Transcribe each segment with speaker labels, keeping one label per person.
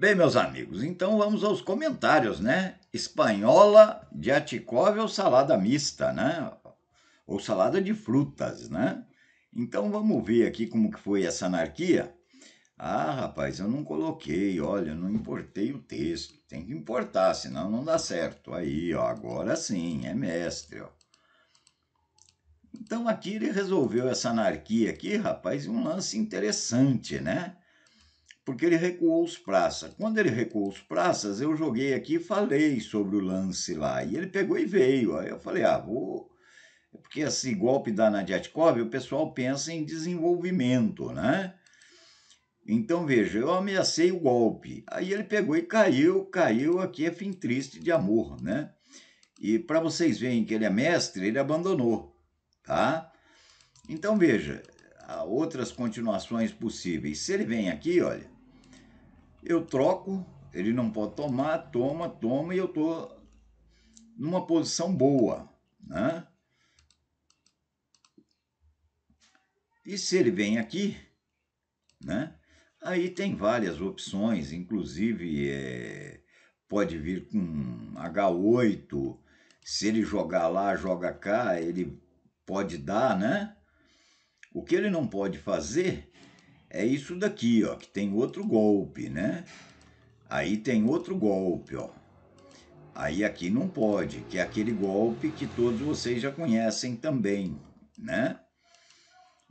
Speaker 1: Bem, meus amigos, então vamos aos comentários, né? Espanhola de Aticóvel, salada mista, né? Ou salada de frutas, né? Então vamos ver aqui como que foi essa anarquia. Ah, rapaz, eu não coloquei, olha, não importei o texto. Tem que importar, senão não dá certo. Aí, ó, agora sim, é mestre, ó. Então aqui ele resolveu essa anarquia aqui, rapaz, um lance interessante, né? porque ele recuou os praças. Quando ele recuou os praças, eu joguei aqui e falei sobre o lance lá. E ele pegou e veio. Aí eu falei, ah, vou. Porque esse assim, golpe da Nadiatkov, o pessoal pensa em desenvolvimento, né? Então veja, eu ameacei o golpe. Aí ele pegou e caiu, caiu aqui é fim triste de amor, né? E para vocês verem que ele é mestre, ele abandonou, tá? Então veja, a outras continuações possíveis. Se ele vem aqui, olha, eu troco, ele não pode tomar, toma, toma, e eu tô numa posição boa, né? E se ele vem aqui, né? Aí tem várias opções, inclusive é, pode vir com H8. Se ele jogar lá, joga cá, ele pode dar, né? O que ele não pode fazer é isso daqui, ó, que tem outro golpe, né? Aí tem outro golpe, ó. Aí aqui não pode, que é aquele golpe que todos vocês já conhecem também, né?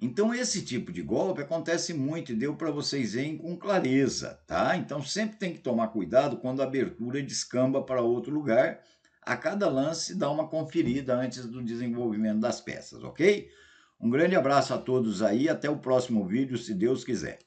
Speaker 1: Então esse tipo de golpe acontece muito e deu para vocês verem com clareza, tá? Então sempre tem que tomar cuidado quando a abertura descamba para outro lugar. A cada lance dá uma conferida antes do desenvolvimento das peças, ok? Um grande abraço a todos aí, até o próximo vídeo, se Deus quiser.